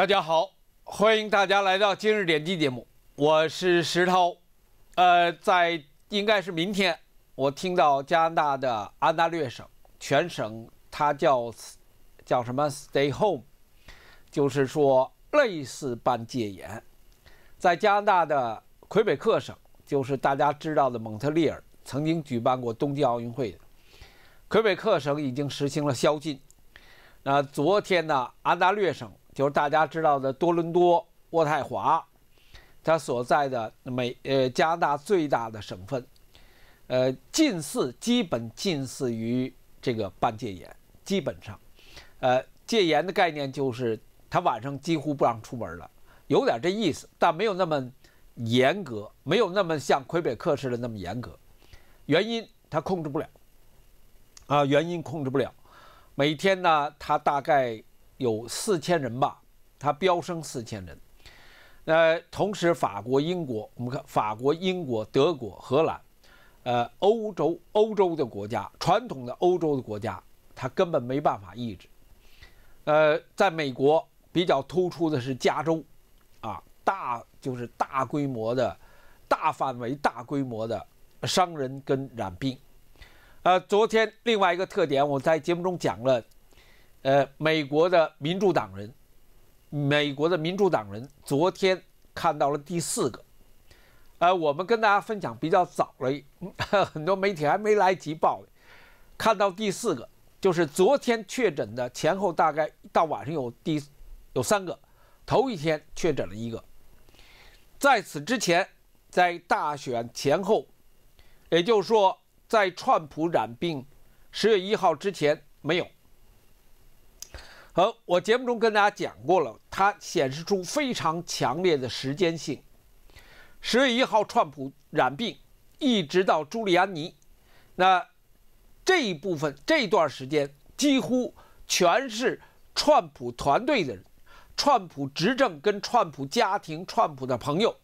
大家好，欢迎大家来到今日点击节目，我是石涛。呃，在应该是明天，我听到加拿大的安大略省全省，它叫叫什么 “Stay Home”，就是说类似办戒严。在加拿大的魁北克省，就是大家知道的蒙特利尔，曾经举办过冬季奥运会，魁北克省已经实行了宵禁。那昨天呢，安大略省。就是大家知道的多伦多、渥太华，它所在的美呃加拿大最大的省份，呃，近似基本近似于这个半戒严，基本上，呃，戒严的概念就是他晚上几乎不让出门了，有点这意思，但没有那么严格，没有那么像魁北克似的那么严格。原因他控制不了啊，原因控制不了。每天呢，他大概。有四千人吧，它飙升四千人。呃，同时法国、英国，我们看法国、英国、德国、荷兰，呃，欧洲欧洲的国家，传统的欧洲的国家，它根本没办法抑制。呃，在美国比较突出的是加州，啊，大就是大规模的、大范围、大规模的商人跟染病。呃，昨天另外一个特点，我在节目中讲了。呃，美国的民主党人，美国的民主党人昨天看到了第四个。呃，我们跟大家分享比较早了，很多媒体还没来及报。看到第四个，就是昨天确诊的，前后大概到晚上有第有三个。头一天确诊了一个，在此之前，在大选前后，也就是说，在川普染病十月一号之前没有。我节目中跟大家讲过了，它显示出非常强烈的时间性。十月一号，川普染病，一直到朱利安尼，那这一部分这段时间几乎全是川普团队的人，川普执政跟川普家庭、川普的朋友，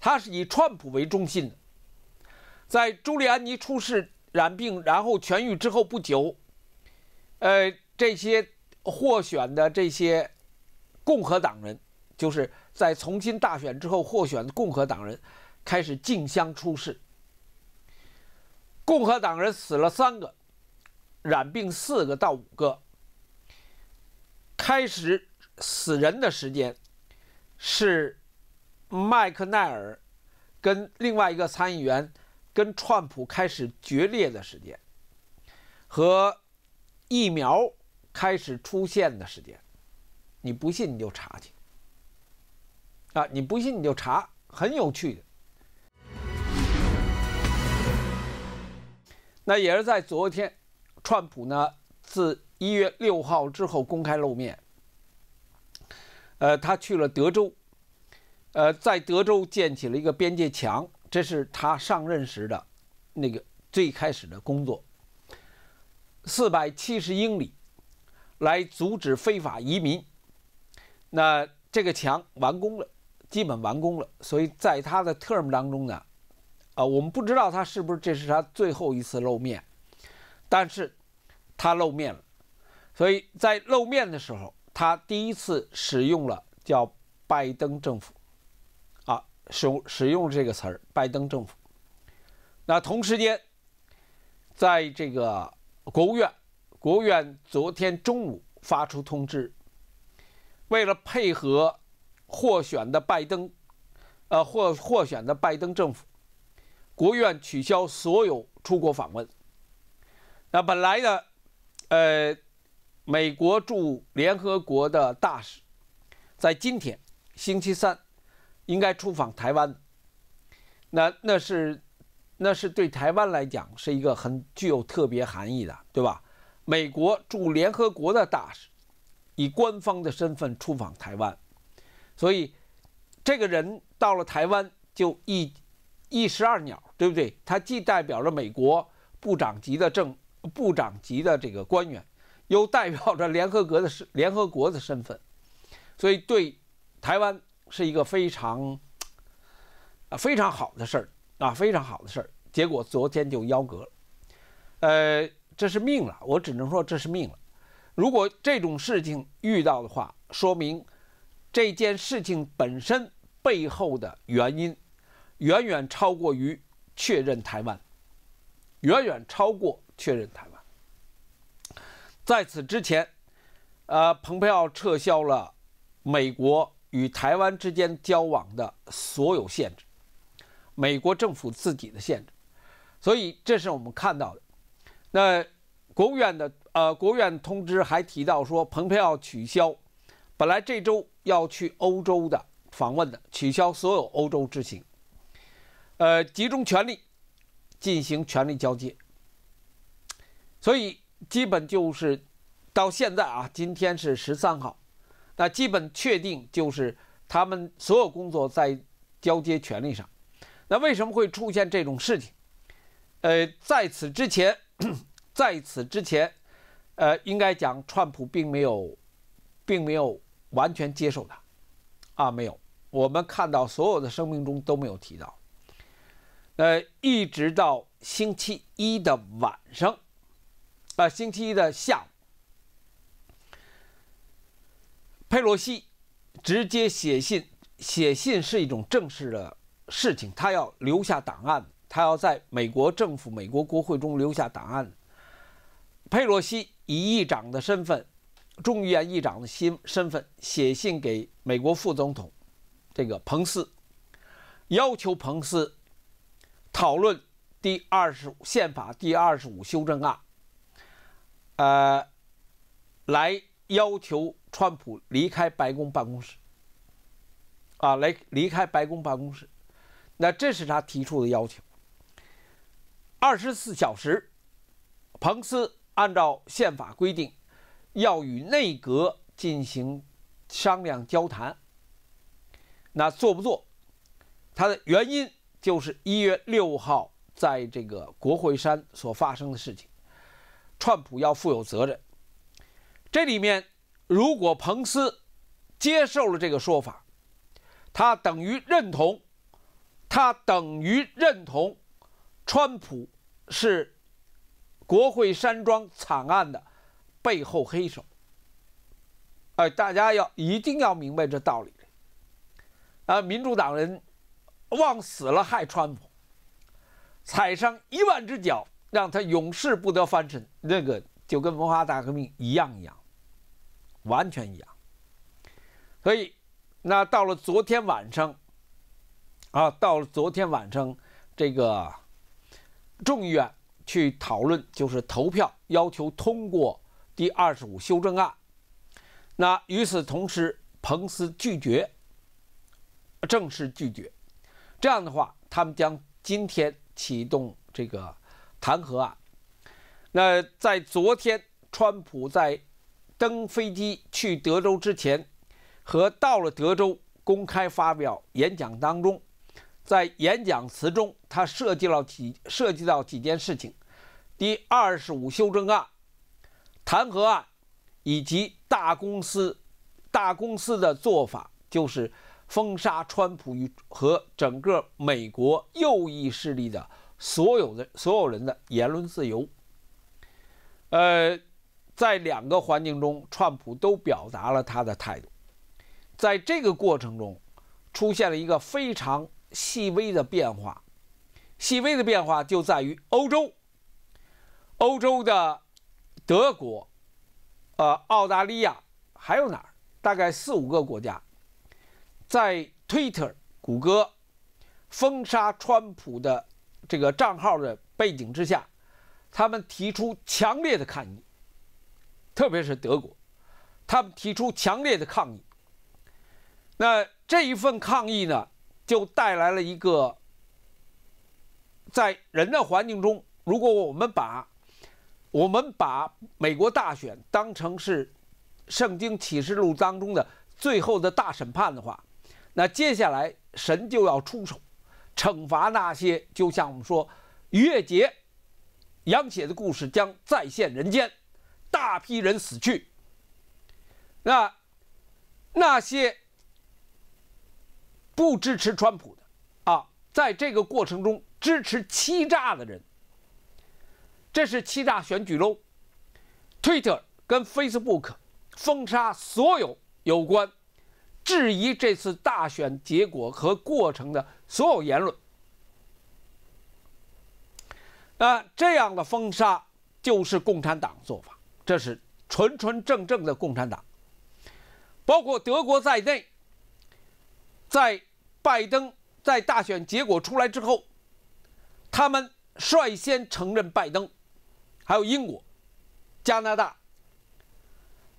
他是以川普为中心的。在朱利安尼出事染病，然后痊愈之后不久，呃，这些。获选的这些共和党人，就是在重新大选之后获选的共和党人，开始竞相出事。共和党人死了三个，染病四个到五个。开始死人的时间是麦克奈尔跟另外一个参议员跟川普开始决裂的时间，和疫苗。开始出现的时间，你不信你就查去啊！你不信你就查，很有趣的。那也是在昨天，川普呢自一月六号之后公开露面，呃，他去了德州，呃，在德州建起了一个边界墙，这是他上任时的那个最开始的工作，四百七十英里。来阻止非法移民，那这个墙完工了，基本完工了。所以在他的 term 当中呢，啊，我们不知道他是不是这是他最后一次露面，但是他露面了。所以在露面的时候，他第一次使用了叫“拜登政府”，啊，使用使用这个词儿“拜登政府”。那同时间，在这个国务院。国务院昨天中午发出通知，为了配合获选的拜登，呃，获获选的拜登政府，国务院取消所有出国访问。那本来呢，呃，美国驻联合国的大使在今天星期三应该出访台湾。那那是那是对台湾来讲是一个很具有特别含义的，对吧？美国驻联合国的大使以官方的身份出访台湾，所以这个人到了台湾就一一石二鸟，对不对？他既代表了美国部长级的政部长级的这个官员，又代表着联合国的身联合国的身份，所以对台湾是一个非常啊非常好的事儿啊非常好的事儿。结果昨天就夭折了，呃。这是命了，我只能说这是命了。如果这种事情遇到的话，说明这件事情本身背后的原因远远超过于确认台湾，远远超过确认台湾。在此之前，呃，蓬佩奥撤销了美国与台湾之间交往的所有限制，美国政府自己的限制，所以这是我们看到的。那国务院的呃，国务院通知还提到说，蓬佩奥取消本来这周要去欧洲的访问的，取消所有欧洲之行，呃，集中全力进行权力交接。所以基本就是到现在啊，今天是十三号，那基本确定就是他们所有工作在交接权力上。那为什么会出现这种事情？呃，在此之前。在此之前，呃，应该讲，川普并没有，并没有完全接受他，啊，没有，我们看到所有的声明中都没有提到。呃，一直到星期一的晚上，啊，星期一的下午，佩洛西直接写信，写信是一种正式的事情，他要留下档案。他要在美国政府、美国国会中留下档案。佩洛西以议长的身份，众议院议长的身身份写信给美国副总统，这个彭斯，要求彭斯讨论第二十宪法第二十五修正案。呃，来要求川普离开白宫办公室。啊，来离开白宫办公室。那这是他提出的要求。二十四小时，彭斯按照宪法规定，要与内阁进行商量交谈。那做不做，他的原因就是一月六号在这个国会山所发生的事情，川普要负有责任。这里面，如果彭斯接受了这个说法，他等于认同，他等于认同。川普是国会山庄惨案的背后黑手，哎，大家要一定要明白这道理。啊，民主党人枉死了，害川普，踩上一万只脚，让他永世不得翻身。那个就跟文化大革命一样一样，完全一样。所以，那到了昨天晚上，啊，到了昨天晚上，这个。众议院去讨论就是投票要求通过第二十五修正案。那与此同时，彭斯拒绝，正式拒绝。这样的话，他们将今天启动这个弹劾案。那在昨天，川普在登飞机去德州之前，和到了德州公开发表演讲当中。在演讲词中，他涉及了几涉及到几件事情：第二十五修正案、弹劾案，以及大公司大公司的做法，就是封杀川普与和整个美国右翼势力的所有的所有人的言论自由。呃，在两个环境中，川普都表达了他的态度。在这个过程中，出现了一个非常。细微的变化，细微的变化就在于欧洲，欧洲的德国，呃，澳大利亚还有哪儿？大概四五个国家，在 Twitter、谷歌封杀川普的这个账号的背景之下，他们提出强烈的抗议，特别是德国，他们提出强烈的抗议。那这一份抗议呢？就带来了一个，在人的环境中，如果我们把我们把美国大选当成是《圣经启示录》当中的最后的大审判的话，那接下来神就要出手惩罚那些，就像我们说逾越节、羊血的故事将再现人间，大批人死去。那那些。不支持川普的啊，在这个过程中支持欺诈的人，这是欺诈选举喽。Twitter 跟 Facebook 封杀所有有关质疑这次大选结果和过程的所有言论。那这样的封杀就是共产党做法，这是纯纯正正的共产党，包括德国在内，在。拜登在大选结果出来之后，他们率先承认拜登，还有英国、加拿大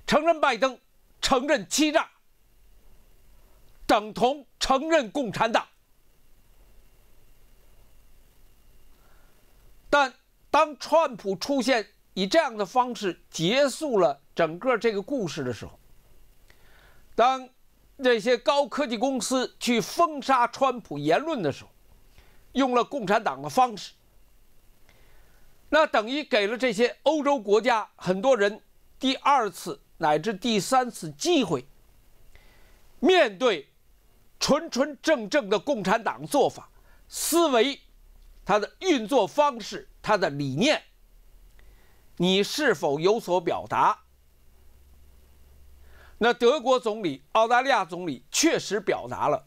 承认拜登，承认欺诈等同承认共产党。但当川普出现以这样的方式结束了整个这个故事的时候，当。那些高科技公司去封杀川普言论的时候，用了共产党的方式，那等于给了这些欧洲国家很多人第二次乃至第三次机会，面对纯纯正正的共产党做法、思维、它的运作方式、它的理念，你是否有所表达？那德国总理、澳大利亚总理确实表达了，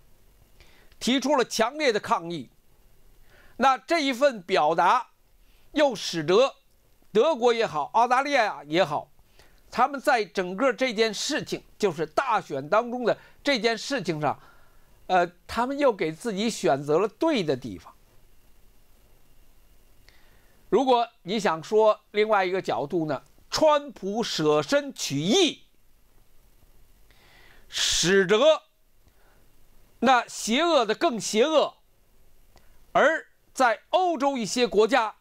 提出了强烈的抗议。那这一份表达，又使得德国也好，澳大利亚也好，他们在整个这件事情，就是大选当中的这件事情上，呃，他们又给自己选择了对的地方。如果你想说另外一个角度呢，川普舍身取义。使得那邪恶的更邪恶，而在欧洲一些国家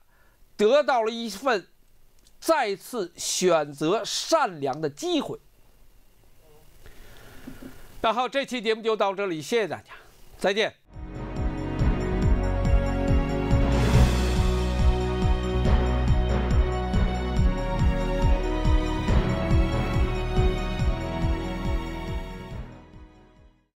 得到了一份再次选择善良的机会。然后这期节目就到这里，谢谢大家，再见。